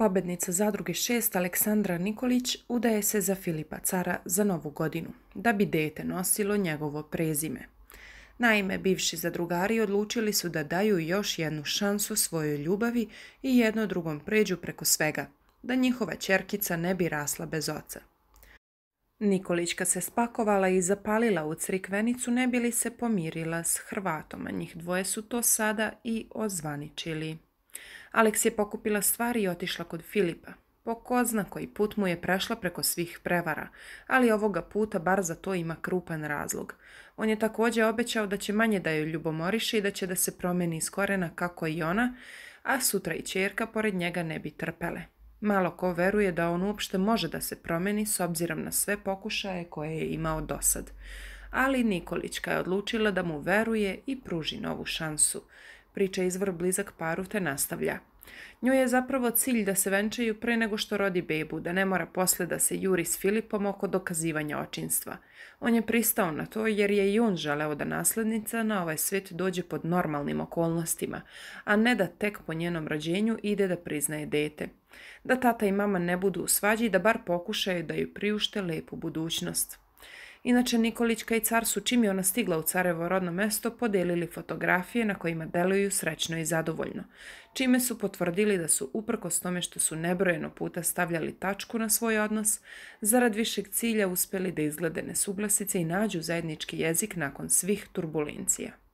Pobednica zadruge 6 Aleksandra Nikolić udaje se za Filipa cara za novu godinu, da bi dete nosilo njegovo prezime. Naime, bivši zadrugari odlučili su da daju još jednu šansu svojoj ljubavi i jedno drugom pređu preko svega, da njihova čerkica ne bi rasla bez oca. Nikolićka se spakovala i zapalila u crikvenicu ne bi li se pomirila s Hrvatom, a njih dvoje su to sada i ozvaničili. Alex je pokupila stvari i otišla kod Filipa. Po ko zna koji put mu je prešla preko svih prevara, ali ovoga puta bar za to ima krupan razlog. On je također obećao da će manje da ju ljubomoriše i da će da se promeni iz korena kako i ona, a sutra i čerka pored njega ne bi trpele. Malo ko veruje da on uopšte može da se promeni s obzirom na sve pokušaje koje je imao dosad. Ali Nikolička je odlučila da mu veruje i pruži novu šansu. Priča izvor blizak paru te nastavlja. Njoj je zapravo cilj da se venčaju pre nego što rodi bebu, da ne mora poslije da se juri s Filipom oko dokazivanja očinstva. On je pristao na to jer je i on želeo da naslednica na ovaj svijet dođe pod normalnim okolnostima, a ne da tek po njenom rođenju ide da priznaje dete. Da tata i mama ne budu u svađi, da bar pokušaju da ju priušte lepu budućnost. Inače, Nikolićka i car su čim je ona stigla u carevo rodno mesto podelili fotografije na kojima deluju srećno i zadovoljno, čime su potvrdili da su uprkos tome što su nebrojeno puta stavljali tačku na svoj odnos, zarad višeg cilja uspjeli da izglede nesuglasice i nađu zajednički jezik nakon svih turbulencija.